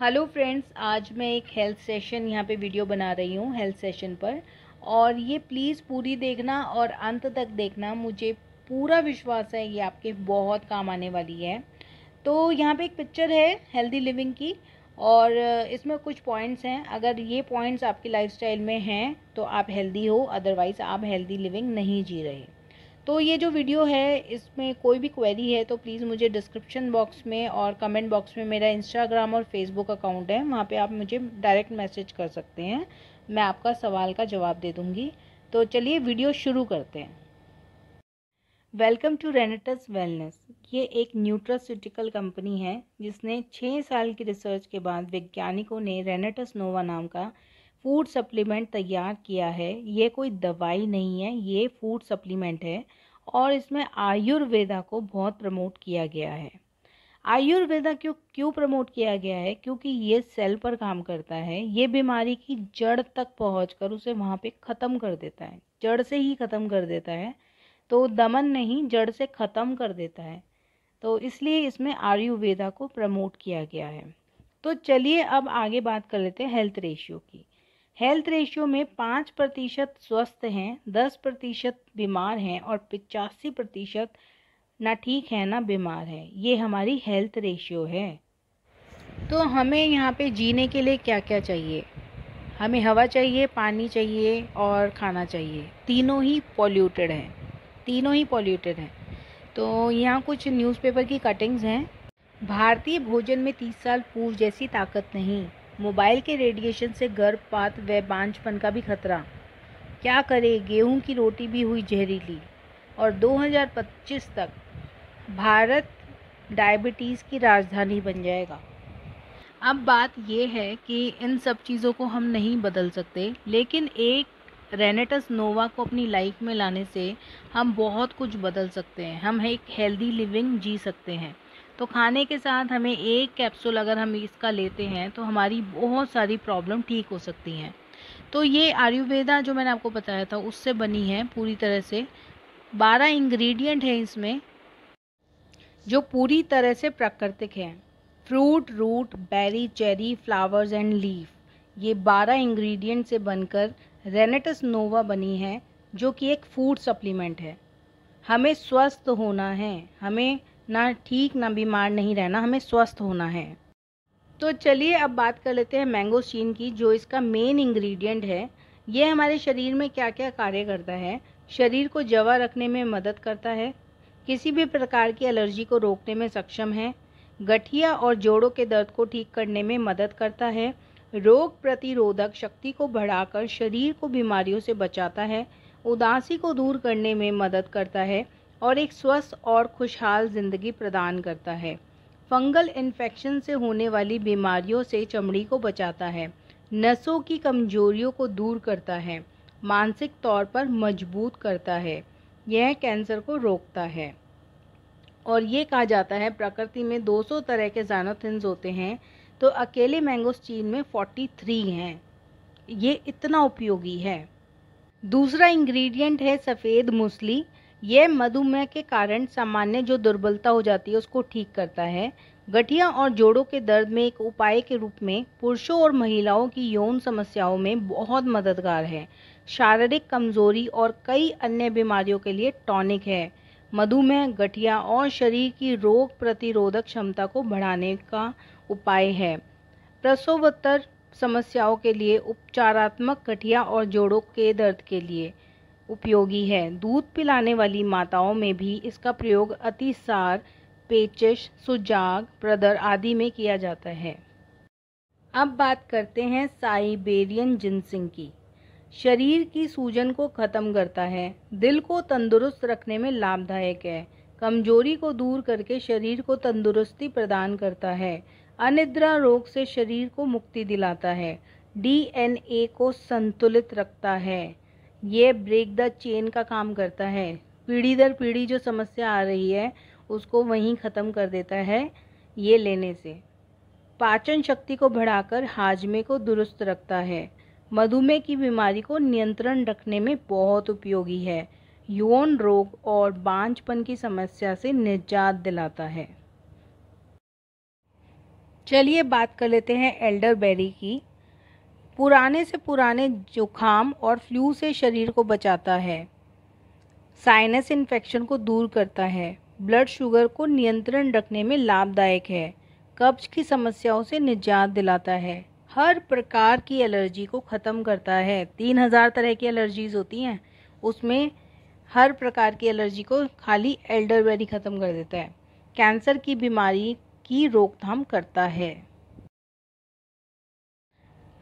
hello friends आज मैं एक हेल्थ सेशन यहाँ पे वीडियो बना रही हूँ हेल्थ सेशन पर और ये प्लीज़ पूरी देखना और अंत तक देखना मुझे पूरा विश्वास है ये आपके बहुत काम आने वाली है तो यहाँ पे एक पिक्चर है हेल्दी लिविंग की और इसमें कुछ पॉइंट्स हैं अगर ये पॉइंट्स आपकी लाइफस्टाइल में हैं तो आप हेल्दी हो अदरवाइज़ आप हेल्दी लिविंग नहीं जी रहे तो ये जो वीडियो है इसमें कोई भी क्वेरी है तो प्लीज़ मुझे डिस्क्रिप्शन बॉक्स में और कमेंट बॉक्स में मेरा इंस्टाग्राम और फेसबुक अकाउंट है वहाँ पे आप मुझे डायरेक्ट मैसेज कर सकते हैं मैं आपका सवाल का जवाब दे दूँगी तो चलिए वीडियो शुरू करते हैं वेलकम टू रेनेटस वेलनेस ये एक न्यूट्रासिटिकल कंपनी है जिसने छः साल की रिसर्च के बाद वैज्ञानिकों ने रेनेटस नोवा नाम का फूड सप्लीमेंट तैयार किया है ये कोई दवाई नहीं है ये फूड सप्लीमेंट है और इसमें आयुर्वेदा को बहुत प्रमोट किया गया है आयुर्वेदा क्यों क्यों प्रमोट किया गया है क्योंकि ये सेल पर काम करता है ये बीमारी की जड़ तक पहुँच कर उसे वहाँ पर ख़त्म कर देता है जड़ से ही ख़त्म कर देता है तो दमन नहीं जड़ से ख़त्म कर देता है तो इसलिए इसमें आयुर्वेदा को प्रमोट किया गया है तो चलिए अब आगे बात कर लेते हैं हेल्थ रेशियो की हेल्थ रेशियो में पाँच प्रतिशत स्वस्थ हैं दस प्रतिशत बीमार हैं और पचासी प्रतिशत ना ठीक है ना बीमार है ये हमारी हेल्थ रेशियो है तो हमें यहाँ पे जीने के लिए क्या क्या चाहिए हमें हवा चाहिए पानी चाहिए और खाना चाहिए तीनों ही पॉल्यूटेड हैं तीनों ही पॉल्यूटेड हैं तो यहाँ कुछ न्यूज़पेपर की कटिंग्स हैं भारतीय भोजन में तीस साल पूर्व जैसी ताकत नहीं मोबाइल के रेडिएशन से गर्भपात व बांझपन का भी खतरा क्या करें गेहूं की रोटी भी हुई जहरीली और 2025 तक भारत डायबिटीज़ की राजधानी बन जाएगा अब बात यह है कि इन सब चीज़ों को हम नहीं बदल सकते लेकिन एक रेनेटस नोवा को अपनी लाइफ में लाने से हम बहुत कुछ बदल सकते हैं हम एक हेल्दी लिविंग जी सकते हैं तो खाने के साथ हमें एक कैप्सूल अगर हम इसका लेते हैं तो हमारी बहुत सारी प्रॉब्लम ठीक हो सकती हैं तो ये आयुर्वेदा जो मैंने आपको बताया था उससे बनी है पूरी तरह से बारह इंग्रेडिएंट हैं इसमें जो पूरी तरह से प्राकृतिक हैं fruit root berry cherry flowers and leaf ये बारह इंग्रेडिएंट से बनकर रेनेटस नोवा बनी है जो कि एक फूड सप्लीमेंट है हमें स्वस्थ होना है हमें ना ठीक ना बीमार नहीं रहना हमें स्वस्थ होना है तो चलिए अब बात कर लेते हैं मैंगोसिन की जो इसका मेन इंग्रेडिएंट है ये हमारे शरीर में क्या क्या कार्य करता है शरीर को जवा रखने में मदद करता है किसी भी प्रकार की एलर्जी को रोकने में सक्षम है गठिया और जोड़ों के दर्द को ठीक करने में मदद करता है रोग प्रतिरोधक शक्ति को बढ़ाकर शरीर को बीमारियों से बचाता है उदासी को दूर करने में मदद करता है और एक स्वस्थ और खुशहाल ज़िंदगी प्रदान करता है फंगल इन्फेक्शन से होने वाली बीमारियों से चमड़ी को बचाता है नसों की कमजोरियों को दूर करता है मानसिक तौर पर मजबूत करता है यह कैंसर को रोकता है और ये कहा जाता है प्रकृति में 200 तरह के जानोथिन्स होते हैं तो अकेले मैंगोस चीन में 43 हैं ये इतना उपयोगी है दूसरा इंग्रेडिएंट है सफ़ेद मूसली यह मधुमेह के कारण सामान्य जो दुर्बलता हो जाती है उसको ठीक करता है गठिया और जोड़ों के दर्द में एक उपाय के रूप में पुरुषों और महिलाओं की यौन समस्याओं में बहुत मददगार है शारीरिक कमजोरी और कई अन्य बीमारियों के लिए टॉनिक है मधुमेह गठिया और शरीर की रोग प्रतिरोधक क्षमता को बढ़ाने का उपाय है प्रसवोत्तर समस्याओं के लिए उपचारात्मक गठिया और जोड़ों के दर्द के लिए उपयोगी है दूध पिलाने वाली माताओं में भी इसका प्रयोग अतिसार पेचिश सुजाग प्रदर आदि में किया जाता है अब बात करते हैं साइबेरियन जिनसिंग की शरीर की सूजन को ख़त्म करता है दिल को तंदुरुस्त रखने में लाभदायक है कमजोरी को दूर करके शरीर को तंदुरुस्ती प्रदान करता है अनिद्रा रोग से शरीर को मुक्ति दिलाता है डीएनए को संतुलित रखता है ये ब्रेक द चेन का काम करता है पीढ़ी दर पीढ़ी जो समस्या आ रही है उसको वहीं ख़त्म कर देता है ये लेने से पाचन शक्ति को बढ़ाकर हाजमे को दुरुस्त रखता है मधुमेह की बीमारी को नियंत्रण रखने में बहुत उपयोगी है यौन रोग और बांझपन की समस्या से निजात दिलाता है चलिए बात कर लेते हैं एल्डर बेरी की पुराने से पुराने जुखाम और फ्लू से शरीर को बचाता है साइनस इन्फेक्शन को दूर करता है ब्लड शुगर को नियंत्रण रखने में लाभदायक है कब्ज की समस्याओं से निजात दिलाता है हर प्रकार की एलर्जी को ख़त्म करता है तीन हज़ार तरह की एलर्जीज़ होती हैं उसमें हर प्रकार की एलर्जी को खाली एल्डरबेरी ख़त्म कर देता है कैंसर की बीमारी की रोकथाम करता है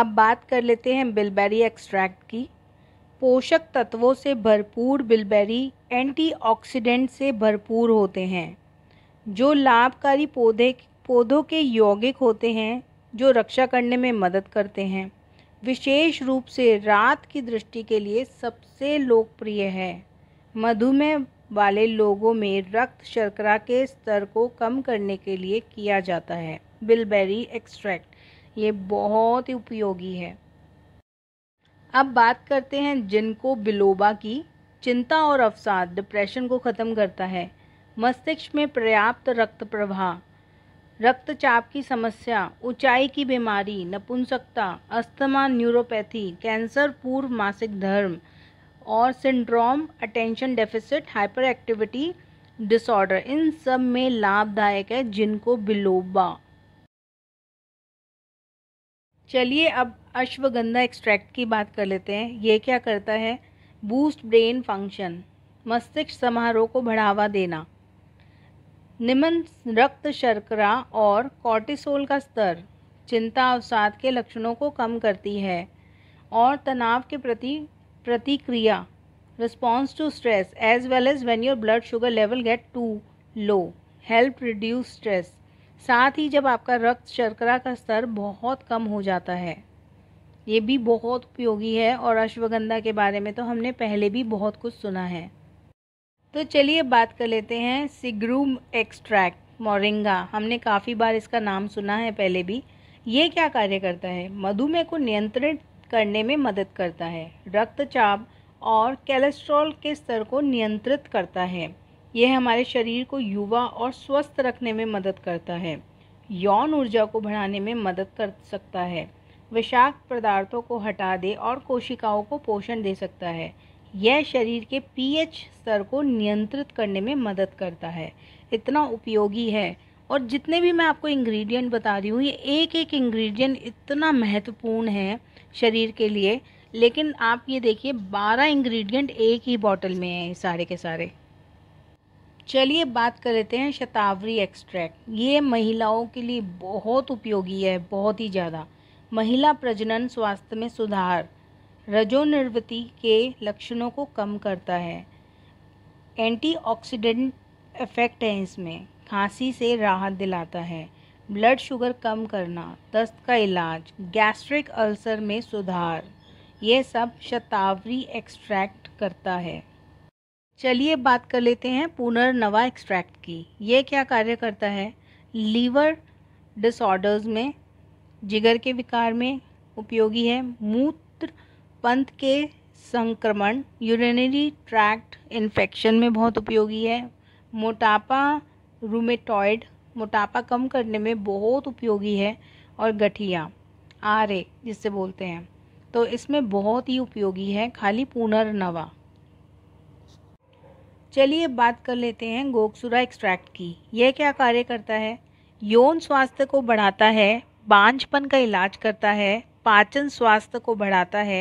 अब बात कर लेते हैं बिलबेरी एक्सट्रैक्ट की पोषक तत्वों से भरपूर बिलबेरी एंटीऑक्सीडेंट से भरपूर होते हैं जो लाभकारी पौधे पौधों के यौगिक होते हैं जो रक्षा करने में मदद करते हैं विशेष रूप से रात की दृष्टि के लिए सबसे लोकप्रिय है मधुमेह वाले लोगों में रक्त शर्करा के स्तर को कम करने के लिए किया जाता है बिलबेरी एक्सट्रैक्ट ये बहुत ही उपयोगी है अब बात करते हैं जिनको बिलोबा की चिंता और अवसाद डिप्रेशन को ख़त्म करता है मस्तिष्क में पर्याप्त रक्त प्रवाह रक्तचाप की समस्या ऊंचाई की बीमारी नपुंसकता अस्थमा न्यूरोपैथी कैंसर पूर्व मासिक धर्म और syndrome attention deficit hyper activity disorder इन सब में लाभदायक है जिनको बिलोबा चलिए अब अश्वगंधा एक्सट्रैक्ट की बात कर लेते हैं ये क्या करता है बूस्ट ब्रेन फंक्शन मस्तिष्क समारोह को बढ़ावा देना निम्न रक्त शर्करा और कॉर्टिसोल का स्तर चिंता अवसाद के लक्षणों को कम करती है और तनाव के प्रति प्रतिक्रिया response to stress as well as when your blood sugar level get too low help reduce stress साथ ही जब आपका रक्त शर्करा का स्तर बहुत कम हो जाता है ये भी बहुत उपयोगी है और अश्वगंधा के बारे में तो हमने पहले भी बहुत कुछ सुना है तो चलिए बात कर लेते हैं सिग्रूम एक्सट्रैक्ट मोरिंगा हमने काफ़ी बार इसका नाम सुना है पहले भी ये क्या कार्य करता है मधुमेह को नियंत्रित करने में मदद करता है रक्तचाप और कैलेस्ट्रॉल के स्तर को नियंत्रित करता है यह हमारे शरीर को युवा और स्वस्थ रखने में मदद करता है यौन ऊर्जा को बढ़ाने में मदद कर सकता है विषाक्त पदार्थों को हटा दे और कोशिकाओं को पोषण दे सकता है यह शरीर के पीएच स्तर को नियंत्रित करने में मदद करता है इतना उपयोगी है और जितने भी मैं आपको इंग्रेडिएंट बता रही हूँ ये एक एक इंग्रेडिएंट इतना महत्वपूर्ण है शरीर के लिए लेकिन आप ये देखिए बारह इंग्रेडिएंट एक ही बॉटल में है सारे के सारे चलिए बात कर लेते हैं शतावरी एक्सट्रैक्ट ये महिलाओं के लिए बहुत उपयोगी है बहुत ही ज़्यादा महिला प्रजनन स्वास्थ्य में सुधार रजोनिर्वृत्ति के लक्षणों को कम करता है एंटीऑक्सीडेंट इफेक्ट है इसमें खांसी से राहत दिलाता है ब्लड शुगर कम करना दस्त का इलाज गैस्ट्रिक अल्सर में सुधार ये सब शतावरी एक्सट्रैक्ट करता है चलिए बात कर लेते हैं पुनर्नवा एक्सट्रैक्ट की यह क्या कार्य करता है लीवर डिसऑर्डर्स में जिगर के विकार में उपयोगी है मूत्र पंथ के संक्रमण यूरिनरी ट्रैक्ट इन्फेक्शन में बहुत उपयोगी है मोटापा रूमेटॉइड मोटापा कम करने में बहुत उपयोगी है और गठिया आरे जिससे बोलते हैं तो इसमें बहुत ही उपयोगी है खाली पुनर्नवा चलिए बात कर लेते हैं गोकसुरा एक्सट्रैक्ट की यह क्या कार्य करता है यौन स्वास्थ्य को बढ़ाता है बांझपन का इलाज करता है पाचन स्वास्थ्य को बढ़ाता है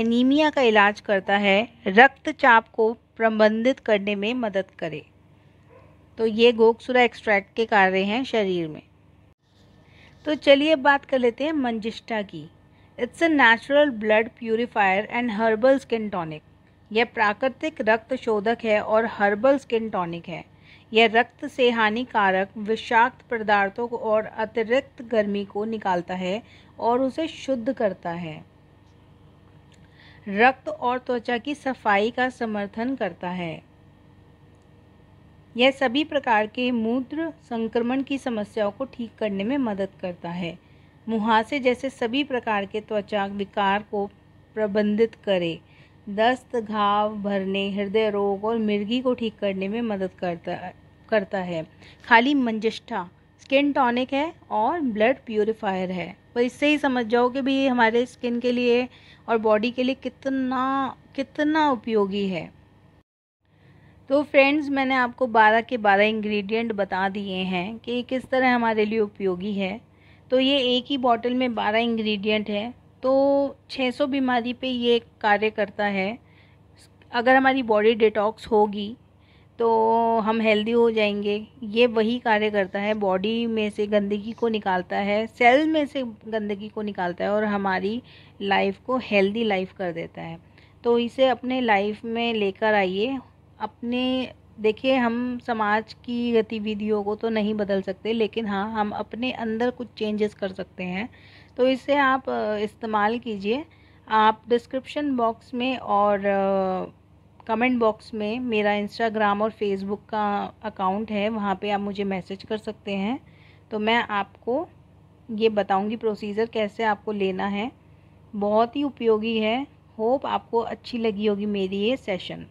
एनीमिया का इलाज करता है रक्तचाप को प्रबंधित करने में मदद करे तो ये गोकसुरा एक्सट्रैक्ट के कार्य हैं शरीर में तो चलिए बात कर लेते हैं मंजिष्ठा की it's a natural blood purifier and herbal skin tonic यह प्राकृतिक रक्त शोधक है और हर्बल स्किन टॉनिक है यह रक्त से हानिकारक विषाक्त पदार्थों को और अतिरिक्त गर्मी को निकालता है और उसे शुद्ध करता है रक्त और त्वचा की सफाई का समर्थन करता है यह सभी प्रकार के मूत्र संक्रमण की समस्याओं को ठीक करने में मदद करता है मुहासे जैसे सभी प्रकार के त्वचा विकार को प्रबंधित करे दस्त घाव भरने हृदय रोग और मिर्गी को ठीक करने में मदद करता करता है खाली मंजिष्ठा स्किन टॉनिक है और ब्लड प्योरीफायर है पर इससे ही समझ जाओ कि भी हमारे स्किन के लिए और बॉडी के लिए कितना कितना उपयोगी है तो फ्रेंड्स मैंने आपको 12 के 12 इंग्रेडिएंट बता दिए हैं कि किस तरह हमारे लिए उपयोगी है तो ये एक ही बॉटल में 12 इंग्रेडिएंट है तो 600 बीमारी पे ये कार्य करता है अगर हमारी बॉडी डिटॉक्स होगी तो हम हेल्दी हो जाएंगे ये वही कार्य करता है बॉडी में से गंदगी को निकालता है सेल में से गंदगी को निकालता है और हमारी लाइफ को हेल्दी लाइफ कर देता है तो इसे अपने लाइफ में लेकर आइए अपने देखिए हम समाज की गतिविधियों को तो नहीं बदल सकते लेकिन हाँ हम अपने अंदर कुछ चेंजेस कर सकते हैं तो इसे आप इस्तेमाल कीजिए आप डिस्क्रिप्शन बॉक्स में और कमेंट बॉक्स में मेरा इंस्टाग्राम और फेसबुक का अकाउंट है वहाँ पे आप मुझे मैसेज कर सकते हैं तो मैं आपको ये बताऊँगी प्रोसीजर कैसे आपको लेना है बहुत ही उपयोगी है होप आपको अच्छी लगी होगी मेरी ये सेशन